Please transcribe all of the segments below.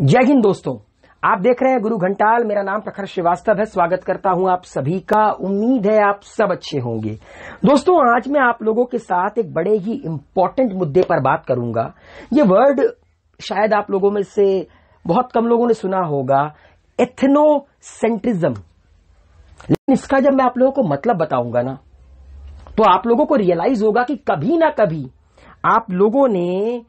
जय हिंद दोस्तों आप देख रहे हैं गुरु घंटाल मेरा नाम प्रखर श्रीवास्तव है स्वागत करता हूं आप सभी का उम्मीद है आप सब अच्छे होंगे दोस्तों आज मैं आप लोगों के साथ एक बड़े ही इंपॉर्टेंट मुद्दे पर बात करूंगा ये वर्ड शायद आप लोगों में से बहुत कम लोगों ने सुना होगा एथनोसेंट्रिज्म लेकिन इसका जब मैं आप लोगों को मतलब बताऊंगा ना तो आप लोगों को रियलाइज होगा कि कभी ना कभी आप लोगों ने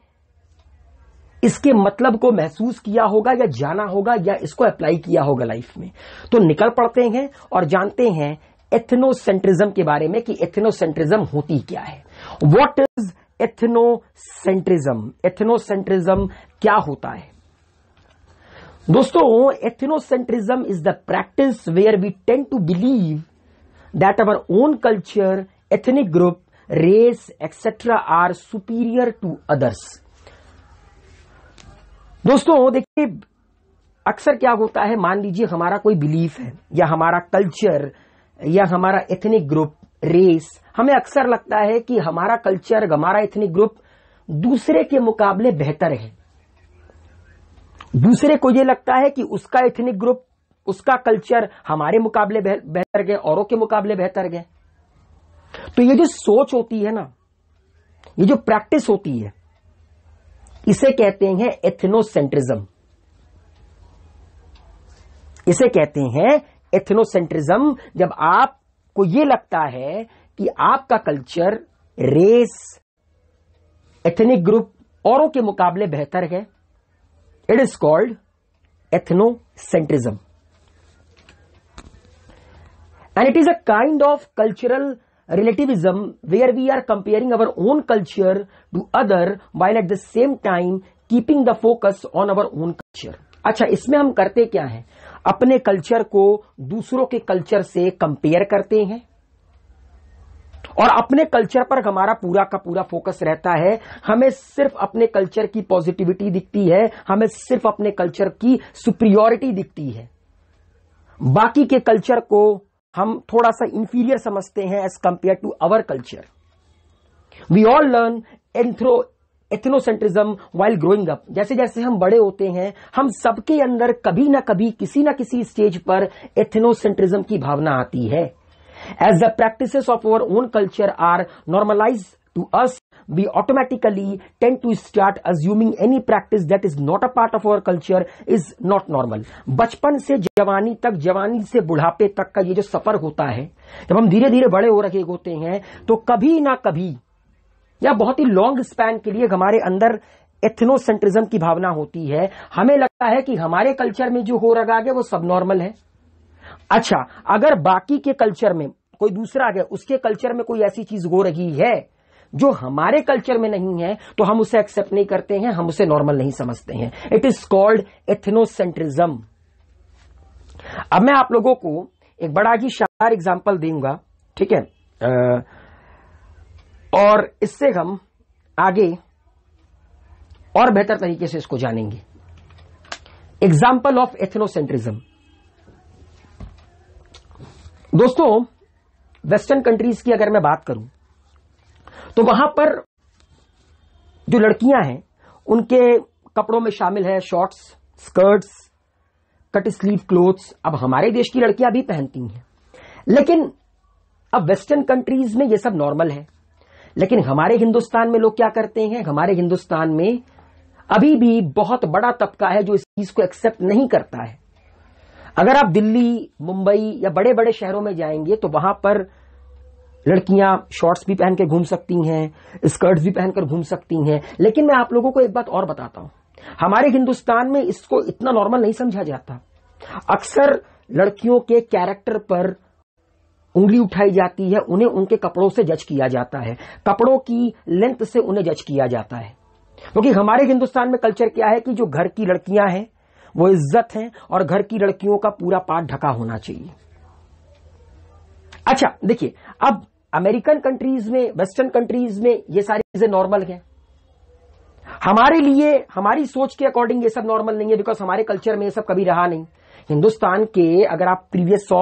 इसके मतलब को महसूस किया होगा या जाना होगा या इसको अप्लाई किया होगा लाइफ में तो निकल पड़ते हैं और जानते हैं एथनोसेंट्रिज्म के बारे में कि एथनोसेंट्रिज्म होती क्या है वॉट इज एथनोसेंट्रिज्म एथनोसेंट्रिज्म क्या होता है दोस्तों ethnocentrism is the practice where we tend to believe that our own culture ethnic group race etcetera are superior to others दोस्तों देखिए अक्सर क्या होता है मान लीजिए हमारा कोई बिलीफ है या हमारा कल्चर या हमारा एथनिक ग्रुप रेस हमें अक्सर लगता है कि हमारा कल्चर हमारा एथनिक ग्रुप दूसरे के मुकाबले बेहतर है दूसरे को यह लगता है कि उसका एथनिक ग्रुप उसका कल्चर हमारे मुकाबले बेहतर गए औरों के मुकाबले बेहतर गए तो ये जो सोच होती है ना ये जो प्रैक्टिस होती है इसे कहते हैं एथनोसेंट्रिज्म इसे कहते हैं एथनोसेंट्रिज्म जब आपको यह लगता है कि आपका कल्चर रेस एथनिक ग्रुप औरों के मुकाबले बेहतर है it is called ethnocentrism and it is a kind of cultural relativism where we are comparing our own culture to other while at the same time keeping the focus on our own culture अच्छा इसमें हम करते क्या है अपने culture को दूसरों के कल्चर से कंपेयर करते हैं और अपने कल्चर पर हमारा पूरा का पूरा फोकस रहता है हमें सिर्फ अपने कल्चर की पॉजिटिविटी दिखती है हमें सिर्फ अपने कल्चर की सुप्रियोरिटी दिखती है बाकी के कल्चर को हम थोड़ा सा इंफीरियर समझते हैं as compare to our culture we all learn anthro ethnocentrism while growing up जैसे जैसे हम बड़े होते हैं हम सबके अंदर कभी ना कभी किसी ना किसी स्टेज पर एथनोसेंट्रिज्म की भावना आती है as the practice of our own culture are normalize to us we automatically tend to start assuming any practice that is not a part of our culture is not normal bachpan se jawani tak jawani se budhape tak ka ye jo safar hota hai jab hum dheere dheere bade ho rahe hote hain to kabhi na kabhi ya bahut hi long span ke liye hamare andar ethnocentrism की भावना होती है हमें लगता है कि हमारे culture में जो हो रहा है वो सब नॉर्मल है अच्छा अगर बाकी के कल्चर में कोई दूसरा है उसके कल्चर में कोई ऐसी चीज हो रही है जो हमारे कल्चर में नहीं है तो हम उसे एक्सेप्ट नहीं करते हैं हम उसे नॉर्मल नहीं समझते हैं इट इज कॉल्ड एथनोसेंट्रिज्म अब मैं आप लोगों को एक बड़ा ही शानदार एग्जाम्पल दूंगा ठीक है और इससे हम आगे और बेहतर तरीके से इसको जानेंगे एग्जाम्पल ऑफ एथनोसेंट्रिज्म दोस्तों वेस्टर्न कंट्रीज की अगर मैं बात करूं तो वहां पर जो लड़कियां हैं उनके कपड़ों में शामिल है shorts skirts cut sleeve clothes अब हमारे देश की लड़कियां भी पहनती हैं लेकिन अब वेस्टर्न कंट्रीज में ये सब नॉर्मल है लेकिन हमारे हिंदुस्तान में लोग क्या करते हैं हमारे हिंदुस्तान में अभी भी बहुत बड़ा तबका है जो इस चीज को एक्सेप्ट नहीं करता है अगर आप दिल्ली मुंबई या बड़े बड़े शहरों में जाएंगे तो वहां पर लड़कियां शॉर्ट्स भी पहन के घूम सकती हैं स्कर्ट्स भी पहनकर घूम सकती हैं लेकिन मैं आप लोगों को एक बात और बताता हूं हमारे हिंदुस्तान में इसको इतना नॉर्मल नहीं समझा जाता अक्सर लड़कियों के कैरेक्टर पर उंगली उठाई जाती है उन्हें उनके कपड़ों से जज किया जाता है कपड़ों की लेंथ से उन्हें जज किया जाता है क्योंकि तो हमारे हिंदुस्तान में कल्चर क्या है कि जो घर की लड़कियां हैं वो इज्जत हैं और घर की लड़कियों का पूरा पाठ ढका होना चाहिए अच्छा देखिए अब अमेरिकन कंट्रीज में वेस्टर्न कंट्रीज में ये सारी चीजें नॉर्मल हैं हमारे लिए हमारी सोच के अकॉर्डिंग ये सब नॉर्मल नहीं है बिकॉज हमारे कल्चर में ये सब कभी रहा नहीं हिंदुस्तान के अगर आप प्रीवियस सौ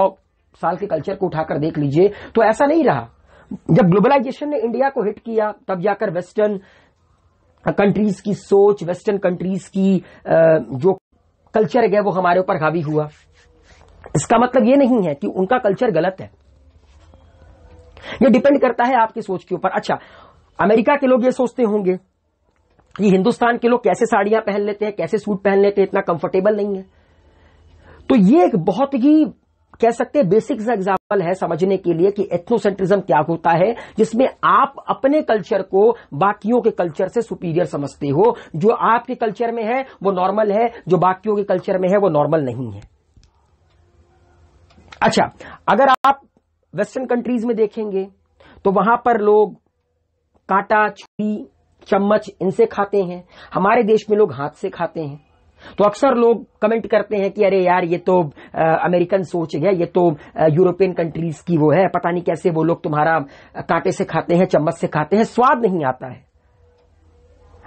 साल के कल्चर को उठाकर देख लीजिए तो ऐसा नहीं रहा जब ग्लोबलाइजेशन ने इंडिया को हिट किया तब जाकर वेस्टर्न कंट्रीज की सोच वेस्टर्न कंट्रीज की जो कल्चर है वो हमारे ऊपर हावी हुआ इसका मतलब ये नहीं है कि उनका कल्चर गलत है ये डिपेंड करता है आपकी सोच के ऊपर अच्छा अमेरिका के लोग ये सोचते होंगे कि हिंदुस्तान के लोग कैसे साड़ियां पहन लेते हैं कैसे सूट पहन लेते हैं इतना कंफर्टेबल नहीं है तो ये एक बहुत ही कह सकते हैं बेसिक सा एग्जाम्पल है समझने के लिए कि एथनोसेंट्रिज्म क्या होता है जिसमें आप अपने कल्चर को बाकियों के कल्चर से सुपीरियर समझते हो जो आपके कल्चर में है वो नॉर्मल है जो बाकियों के कल्चर में है वो नॉर्मल नहीं है अच्छा अगर आप वेस्टर्न कंट्रीज में देखेंगे तो वहां पर लोग कांटा छुरी चम्मच इनसे खाते हैं हमारे देश में लोग हाथ से खाते हैं तो अक्सर लोग कमेंट करते हैं कि अरे यार ये तो अमेरिकन सोच है ये तो यूरोपियन कंट्रीज की वो है पता नहीं कैसे वो लोग तुम्हारा कांटे से खाते हैं चम्मच से खाते हैं स्वाद नहीं आता है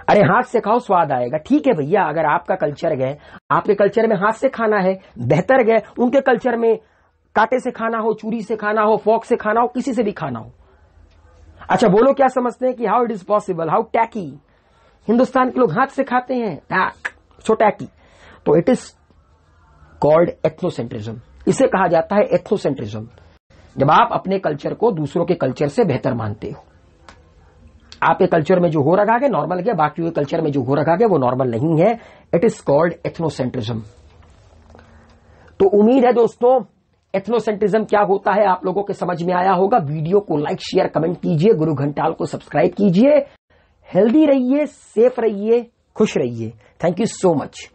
अरे हाथ से खाओ स्वाद आएगा ठीक है भैया अगर आपका कल्चर गए आपके कल्चर में हाथ से खाना है बेहतर गए उनके कल्चर में कांटे से खाना हो चूरी से खाना हो फॉक से खाना हो किसी से भी खाना हो अच्छा बोलो क्या समझते हैं कि how it is possible how tacky Hindustan के लोग हाथ से खाते हैं टैक सो टैकी तो इट इज कॉल्ड एथ्नोसेंट्रिज्म इसे कहा जाता है एथ्नोसेंट्रिज्म जब आप अपने कल्चर को दूसरों के कल्चर से बेहतर मानते हो आपके कल्चर में जो हो रखा है नॉर्मल है बाकी के कल्चर में जो हो रखा है वो नॉर्मल नहीं है इट इज कॉल्ड एथ्नोसेंट्रिज्म तो उम्मीद है दोस्तों एथनोसेंट्रिज्म क्या होता है आप लोगों के समझ में आया होगा वीडियो को लाइक शेयर कमेंट कीजिए गुरु घंटाल को सब्सक्राइब कीजिए हेल्दी रहिए सेफ रहिए खुश रहिए थैंक यू सो मच